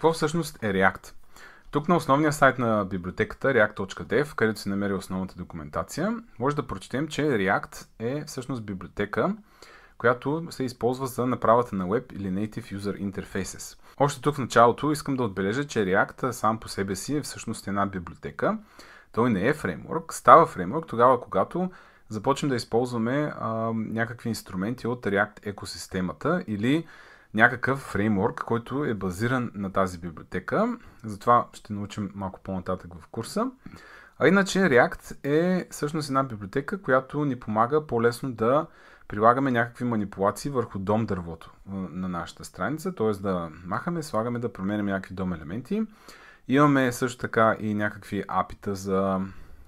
Какво всъщност е React? Тук на основния сайт на библиотеката react.dev, където се намери основната документация, може да прочетем, че React е всъщност библиотека, която се използва за направата на Web или Native User Interfaces. Още тук в началото искам да отбележа, че React сам по себе си е всъщност една библиотека. Той не е фреймворк, става фреймворк тогава, когато започнем да използваме а, някакви инструменти от React екосистемата или някакъв фреймворк, който е базиран на тази библиотека. Затова ще научим малко по-нататък в курса. А иначе React е всъщност една библиотека, която ни помага по-лесно да прилагаме някакви манипулации върху дом дървото на нашата страница, т.е. да махаме, слагаме, да променяме някакви дом елементи. Имаме също така и някакви апита за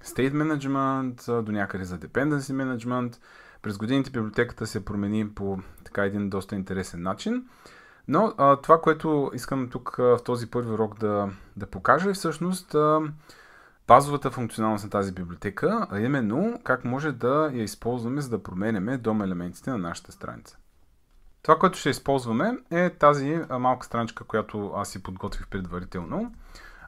State Management, до някъде за Dependency Management, през годините библиотеката се промени по така един доста интересен начин. Но а, това, което искам тук а, в този първи урок да, да покажа е всъщност а, базовата функционалност на тази библиотека, а именно как може да я използваме, за да променяме дом елементите на нашата страница. Това, което ще използваме е тази малка страничка, която аз си подготвих предварително.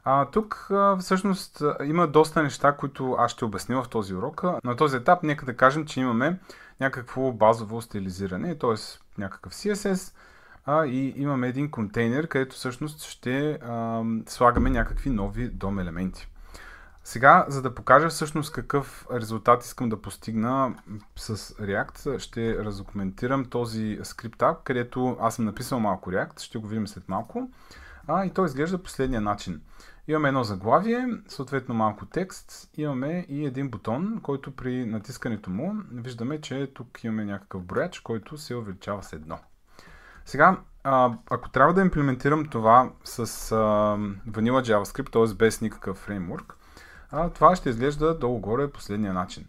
А, тук а, всъщност има доста неща, които аз ще обясня в този урок. На този етап нека да кажем, че имаме някакво базово стилизиране, т.е. някакъв CSS а, и имаме един контейнер, където всъщност ще а, слагаме някакви нови DOM елементи. Сега, за да покажа всъщност какъв резултат искам да постигна с React, ще разокументирам този скрипт където аз съм написал малко React, ще го видим след малко. А, и то изглежда последния начин. Имаме едно заглавие, съответно малко текст, имаме и един бутон, който при натискането му виждаме, че тук имаме някакъв брояч, който се увеличава с едно. Сега, ако трябва да имплементирам това с Vanilla JavaScript, т.е. без никакъв фреймворк, това ще изглежда долу-горе последния начин.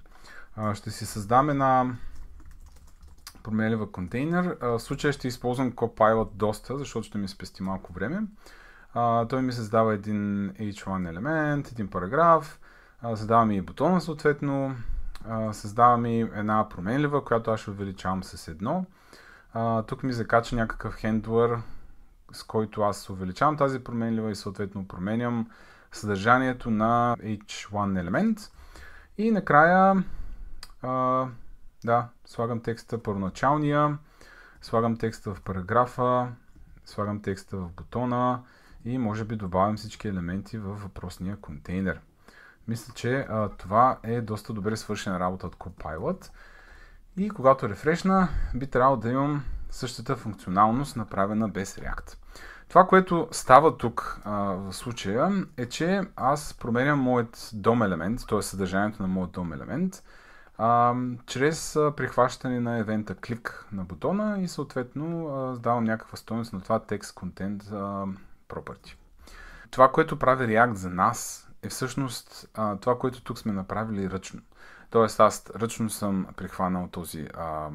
Ще си създам една променлива контейнер. В случая ще използвам Copilot доста, защото ще ми спести малко време а, той ми създава един H1 елемент, един параграф, а, създава ми и бутона съответно, а, създава ми една променлива, която аз ще увеличавам с едно. А, тук ми закача някакъв хендлър, с който аз увеличавам тази променлива и съответно променям съдържанието на H1 елемент. И накрая, а, да, слагам текста първоначалния, слагам текста в параграфа, слагам текста в бутона, и може би добавим всички елементи във въпросния контейнер. Мисля, че а, това е доста добре свършена работа от Copilot. И когато рефрешна, би трябвало да имам същата функционалност, направена без React. Това, което става тук а, в случая, е, че аз променям моят дом елемент, т.е. съдържанието на моят дом елемент, а, чрез прихващане на евента клик на бутона и съответно а, давам някаква стоеност на това текст контент property. Това, което прави React за нас, е всъщност а, това, което тук сме направили е ръчно. Тоест аз ръчно съм прихванал този а,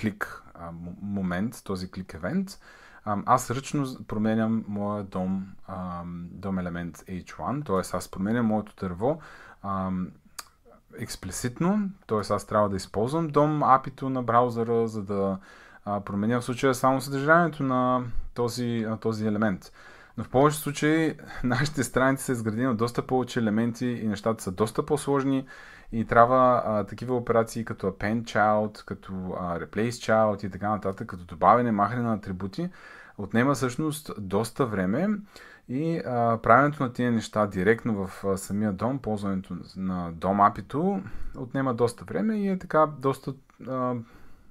клик а, момент, този клик евент. Аз ръчно променям моя дом, а, дом елемент H1, т.е. аз променям моето дърво а, експлиситно, т.е. аз трябва да използвам дом апито на браузъра, за да променя в случая само съдържанието на този, на този елемент. Но в повечето случаи нашите страници са изградени от доста повече елементи и нещата са доста по-сложни и трябва а, такива операции като append child, като а, replace child и така нататък, като добавяне, махане на атрибути, отнема всъщност доста време и а, правенето на тези неща директно в а, самия дом, ползването на дом апито, отнема доста време и е така доста, а,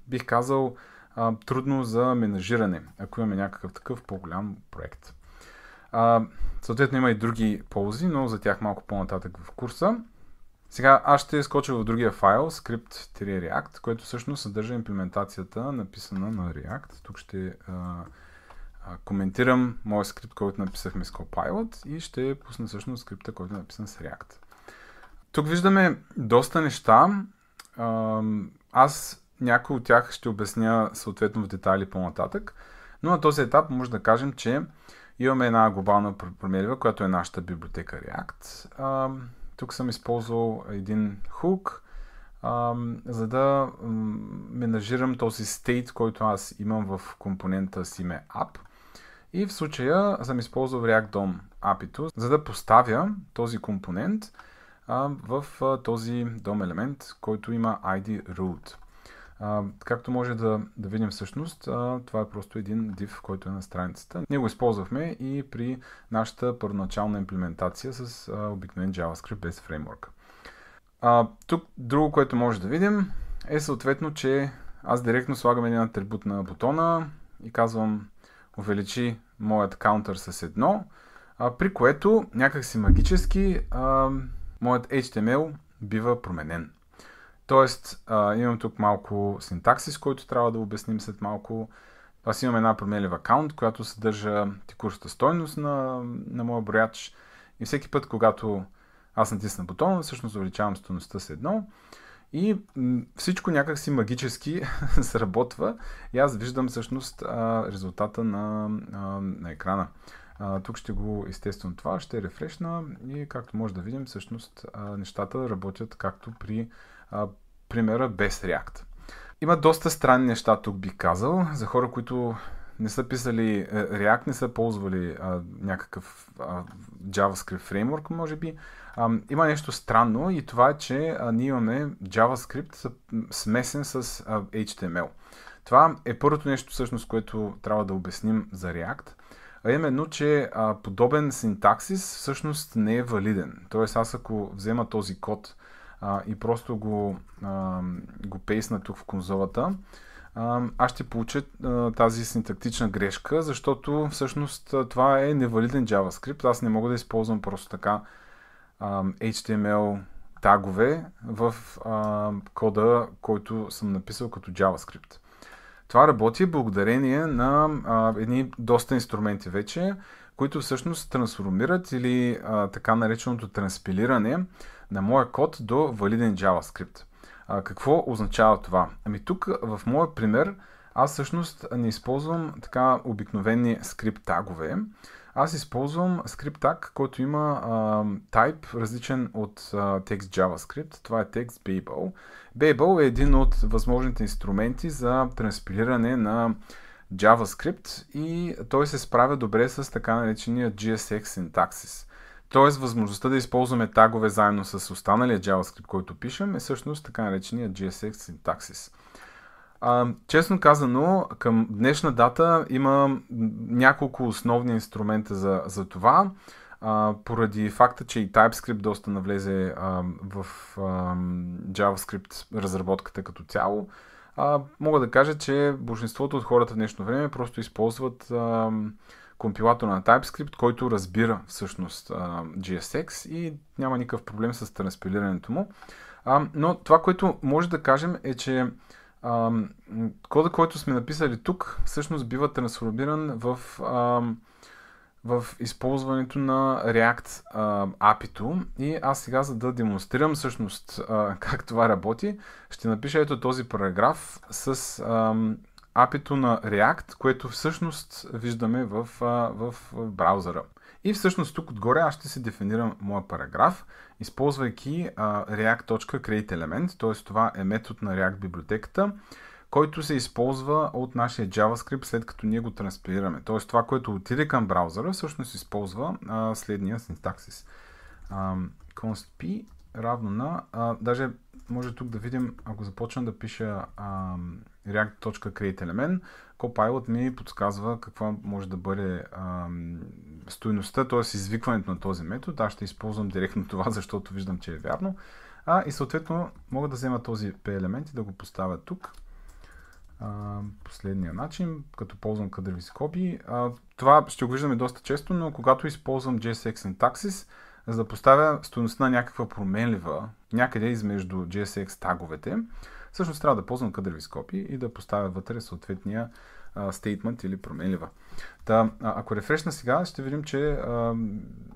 бих казал, а, трудно за менажиране, ако имаме някакъв такъв по-голям проект. А, съответно има и други ползи, но за тях малко по-нататък в курса. Сега аз ще скоча в другия файл, script-react, който всъщност съдържа имплементацията, написана на React. Тук ще а, а, коментирам моят скрипт, който написахме с Copilot и ще пусна всъщност скрипта, който е написан с React. Тук виждаме доста неща. А, аз някои от тях ще обясня съответно в детайли по-нататък, но на този етап може да кажем, че имаме една глобална промерива, която е нашата библиотека React. А, тук съм използвал един хук, а, за да менажирам този state, който аз имам в компонента с име app. И в случая съм използвал React DOM API-то, за да поставя този компонент а, в а, този DOM елемент, който има ID root. А, както може да, да видим всъщност, а, това е просто един div, който е на страницата. Ние го използвахме и при нашата първоначална имплементация с а, обикновен JavaScript без фреймворка. А, тук друго, което може да видим е съответно, че аз директно слагам един атрибут на бутона и казвам увеличи моят каунтър с едно, а, при което някакси магически а, моят HTML бива променен. Тоест, а, имам тук малко синтаксис, който трябва да обясним след малко. Аз имам една променлива акаунт, която съдържа текущата стойност на, на моя брояч. И всеки път, когато аз натисна бутона, всъщност увеличавам стойността с едно. И всичко някакси магически сработва и аз виждам всъщност резултата на, на екрана. тук ще го, естествено това, ще е рефрешна и както може да видим, всъщност нещата работят както при а, примера без React. Има доста странни неща тук би казал, за хора, които не са писали е, React, не са ползвали а, някакъв а, JavaScript фреймворк, може би. А, има нещо странно и това е, че а, ние имаме JavaScript смесен с а, HTML. Това е първото нещо, всъщност, което трябва да обясним за React. А именно, че а, подобен синтаксис всъщност не е валиден. Тоест, аз ако взема този код а, и просто го, а, го пейсна тук в конзолата, а, аз ще получа а, тази синтактична грешка, защото всъщност това е невалиден JavaScript. Аз не мога да използвам просто така а, HTML тагове в а, кода, който съм написал като JavaScript. Това работи благодарение на а, едни доста инструменти вече, които всъщност трансформират или а, така нареченото транспилиране на моя код до валиден JavaScript. А, какво означава това? Ами тук в моя пример аз всъщност не използвам така обикновени скрипт тагове. Аз използвам скрипт таг, който има а, type различен от а, текст JavaScript. Това е текст Babel. Babel е един от възможните инструменти за транспилиране на JavaScript и той се справя добре с така наречения GSX синтаксис. Тоест, възможността да използваме тагове заедно с останалия JavaScript, който пишем, е всъщност така наречения GSX синтаксис. честно казано, към днешна дата има няколко основни инструмента за, за това. А, поради факта, че и TypeScript доста навлезе а, в а, JavaScript разработката като цяло, а, мога да кажа, че большинството от хората в днешно време просто използват а, компилатора на TypeScript, който разбира всъщност GSX и няма никакъв проблем с транспилирането му. Но това, което може да кажем е, че кода, който сме написали тук, всъщност бива трансформиран в, в използването на React API-то. И аз сега, за да демонстрирам всъщност как това работи, ще напиша ето този параграф с апито на React, което всъщност виждаме в, в браузъра. И всъщност тук отгоре аз ще си дефинирам моя параграф, използвайки react.createElement, т.е. това е метод на React библиотеката, който се използва от нашия JavaScript след като ние го транспилираме. Т.е. това, което отиде към браузъра, всъщност използва а, следния синтаксис. А, const p равно на, а, даже може тук да видим, ако започна да пиша react.createElement, Copilot ми подсказва каква може да бъде стоеността, т.е. извикването на този метод. Аз ще използвам директно това, защото виждам, че е вярно. А, и съответно мога да взема този P елемент и да го поставя тук. А, последния начин, като ползвам кадрови скоби. А, това ще го виждаме доста често, но когато използвам JSX Syntaxis, за да поставя стоеността на някаква променлива някъде измежду JSX таговете, всъщност трябва да ползвам кадрови скопи и да поставя вътре съответния стейтмент или променлива. Та, ако рефрешна сега, ще видим, че а,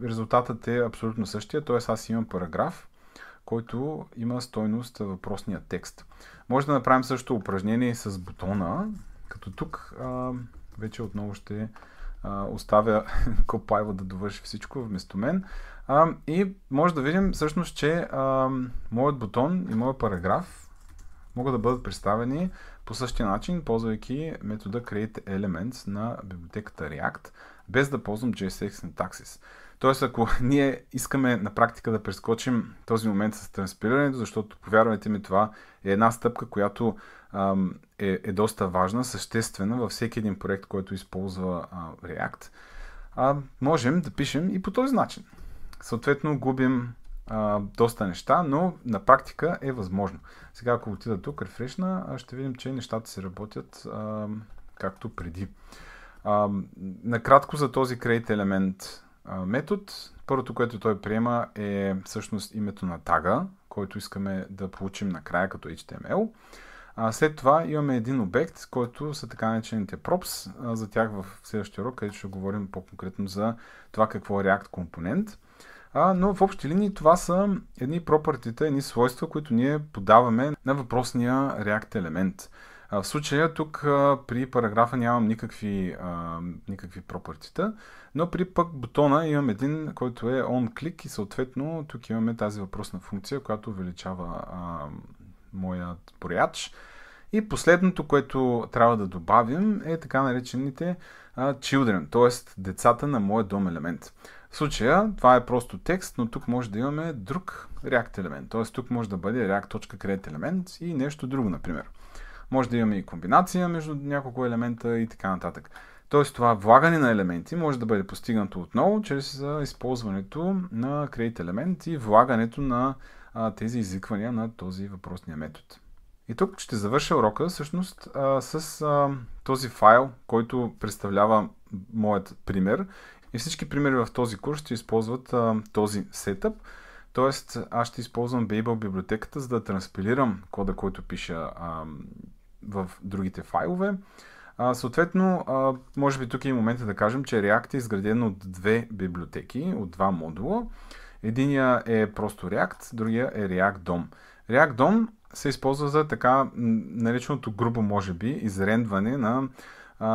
резултатът е абсолютно същия, т.е. аз имам параграф, който има стойност въпросния текст. Може да направим също упражнение с бутона, като тук а, вече отново ще а, оставя Копайло да довърши всичко вместо мен. А, и може да видим всъщност, че а, моят бутон и моят параграф могат да бъдат представени по същия начин, ползвайки метода create elements на библиотеката React, без да ползвам JSX Syntaxis. Тоест, ако ние искаме на практика да прескочим този момент с транспирането, защото, повярвайте ми, това е една стъпка, която ам, е, е доста важна, съществена във всеки един проект, който използва а, React, а, можем да пишем и по този начин. Съответно, губим а, доста неща, но на практика е възможно. Сега, ако отида тук, рефрешна, ще видим, че нещата се работят а, както преди. А, накратко за този create елемент метод. Първото, което той приема е всъщност името на тага, който искаме да получим накрая като HTML. А, след това имаме един обект, който са така наречените props. А, за тях в следващия урок, където ще говорим по-конкретно за това какво е React компонент. А, но в общи линии това са едни пропъртите, едни свойства, които ние подаваме на въпросния React елемент. А, в случая тук а, при параграфа нямам никакви, а, никакви пропъртита, но при пък бутона имам един, който е OnClick и съответно тук имаме тази въпросна функция, която увеличава а, моят брояч. И последното, което трябва да добавим е така наречените а, children, т.е. децата на моят дом елемент. В случая това е просто текст, но тук може да имаме друг React елемент. Т.е. тук може да бъде React.create елемент и нещо друго, например. Може да имаме и комбинация между няколко елемента и така нататък. Тоест това влагане на елементи може да бъде постигнато отново чрез използването на create елемент и влагането на а, тези изиквания на този въпросния метод. И тук ще завърша урока всъщност с а, този файл, който представлява моят пример. И всички примери в този курс ще използват а, този сетъп. Тоест аз ще използвам Babel библиотеката, за да транспилирам кода, който пиша а, в другите файлове. А, съответно, а, може би тук е и момента да кажем, че React е изграден от две библиотеки, от два модула. Единия е просто React, другия е React DOM. React DOM се използва за така нареченото грубо, може би, изрендване на, а,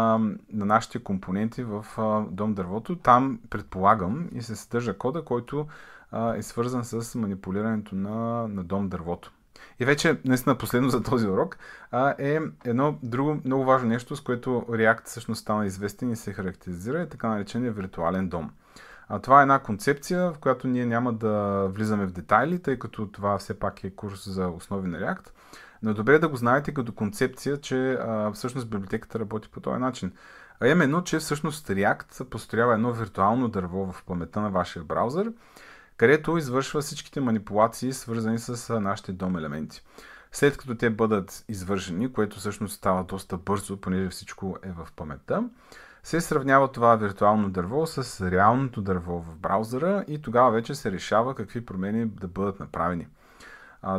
на нашите компоненти в а, DOM дървото. Там, предполагам, и се съдържа кода, който а, е свързан с манипулирането на, на DOM дървото. И вече, наистина, последно за този урок а, е едно друго много важно нещо, с което React всъщност стана известен и се характеризира, е така наречения виртуален дом. А, това е една концепция, в която ние няма да влизаме в детайли, тъй като това все пак е курс за основи на React. Но е добре да го знаете като концепция, че а, всъщност библиотеката работи по този начин. А именно, че всъщност React построява едно виртуално дърво в паметта на вашия браузър, където извършва всичките манипулации, свързани с нашите дом елементи. След като те бъдат извършени, което всъщност става доста бързо, понеже всичко е в паметта, се сравнява това виртуално дърво с реалното дърво в браузъра и тогава вече се решава какви промени да бъдат направени.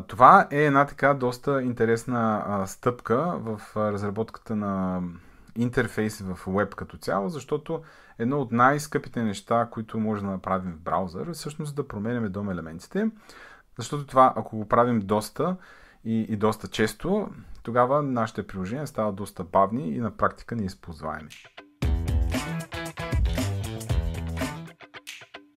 Това е една така доста интересна стъпка в разработката на Интерфейс в веб като цяло, защото едно от най-скъпите неща, които можем да направим в браузър, е всъщност да променяме дом елементите, защото това, ако го правим доста и, и доста често, тогава нашите приложения стават доста бавни и на практика неизползваеми.